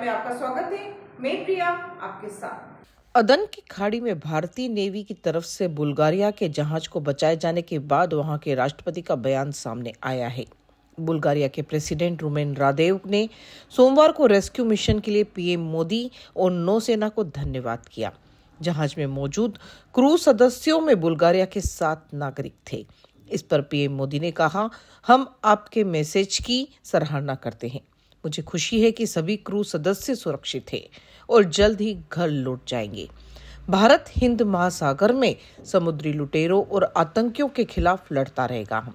में आपका स्वागत है मैं प्रिया आपके साथ अदन की खाड़ी में भारतीय नेवी की तरफ से बुल्गारिया के जहाज को बचाए जाने के बाद वहां के राष्ट्रपति का बयान सामने आया है बुल्गारिया के प्रेसिडेंट रुमेन रादेव ने सोमवार को रेस्क्यू मिशन के लिए पीएम मोदी और नौसेना को धन्यवाद किया जहाज में मौजूद क्रू सदस्यों में बुल्गारिया के सात नागरिक थे इस पर पीएम मोदी ने कहा हम आपके मैसेज की सराहना करते हैं मुझे खुशी है कि सभी क्रू सदस्य सुरक्षित हैं और जल्द ही घर लौट जाएंगे भारत हिंद महासागर में समुद्री लुटेरों और आतंकियों के खिलाफ लड़ता रहेगा हम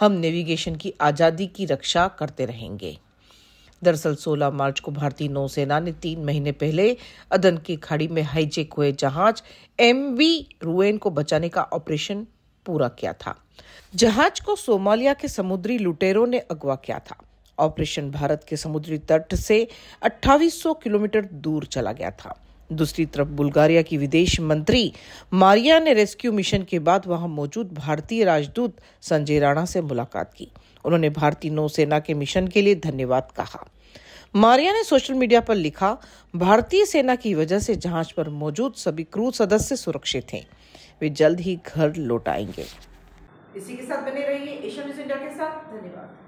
हम नेविगेशन की आज़ादी की रक्षा करते रहेंगे दरअसल 16 मार्च को भारतीय नौसेना ने तीन महीने पहले अदन की खाड़ी में हाईजेक हुए जहाज एम वी रुएन को बचाने का ऑपरेशन पूरा किया था जहाज को सोमालिया के समुद्री लुटेरों ने अगवा किया था ऑपरेशन भारत के समुद्री तट से 2800 किलोमीटर दूर चला गया था दूसरी तरफ बुल्गारिया की विदेश मंत्री मारिया ने रेस्क्यू मिशन के बाद वहां मौजूद भारतीय राजदूत संजय राणा से मुलाकात की उन्होंने भारतीय नौसेना के मिशन के लिए धन्यवाद कहा मारिया ने सोशल मीडिया पर लिखा भारतीय सेना की वजह से जहाज पर मौजूद सभी क्रू सदस्य सुरक्षित हैं वे जल्द ही घर लौट आएंगे इसी के साथ बने रहिए एशिया न्यूज इंडिया के साथ धन्यवाद